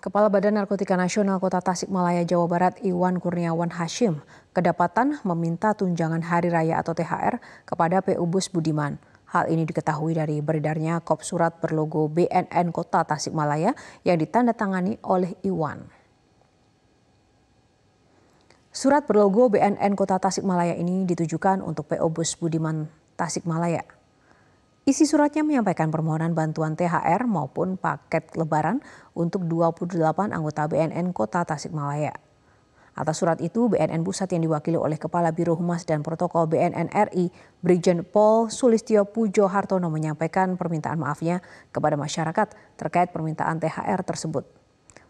Kepala Badan Narkotika Nasional Kota Tasikmalaya, Jawa Barat, Iwan Kurniawan Hashim, kedapatan meminta tunjangan hari raya atau THR kepada PU Bus Budiman. Hal ini diketahui dari beredarnya kop surat berlogo BNN Kota Tasikmalaya yang ditandatangani oleh Iwan. Surat berlogo BNN Kota Tasikmalaya ini ditujukan untuk PO Bus Budiman Tasikmalaya. Isi suratnya menyampaikan permohonan bantuan THR maupun paket lebaran untuk 28 anggota BNN Kota Tasikmalaya. Atas surat itu, BNN Pusat yang diwakili oleh Kepala Biro Humas dan Protokol BNN RI, Brigjen Pol Sulistyo Pujo Hartono menyampaikan permintaan maafnya kepada masyarakat terkait permintaan THR tersebut.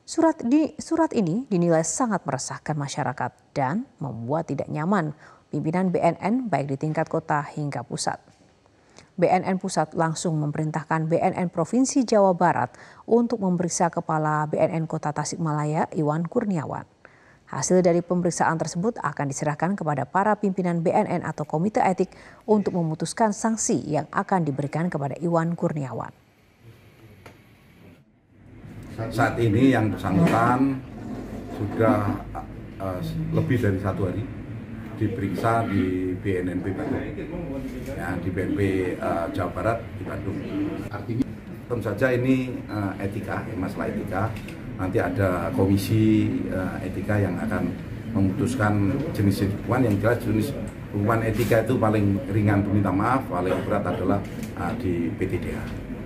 Surat, di, surat ini dinilai sangat meresahkan masyarakat dan membuat tidak nyaman pimpinan BNN baik di tingkat kota hingga pusat. BNN Pusat langsung memerintahkan BNN Provinsi Jawa Barat untuk memeriksa Kepala BNN Kota Tasikmalaya, Iwan Kurniawan. Hasil dari pemeriksaan tersebut akan diserahkan kepada para pimpinan BNN atau Komite Etik untuk memutuskan sanksi yang akan diberikan kepada Iwan Kurniawan. Saat ini yang bersangkutan sudah eh, lebih dari satu hari diperiksa di BNNP Bandung, ya, di BNP uh, eh, Jawa Barat di Bandung. Artinya tentu saja ini uh, etika, ya, masalah etika. Nanti ada komisi uh, etika yang akan memutuskan jenis hukuman yang jelas jenis hukuman etika itu paling ringan perminta maaf, paling berat adalah uh, di PTDA.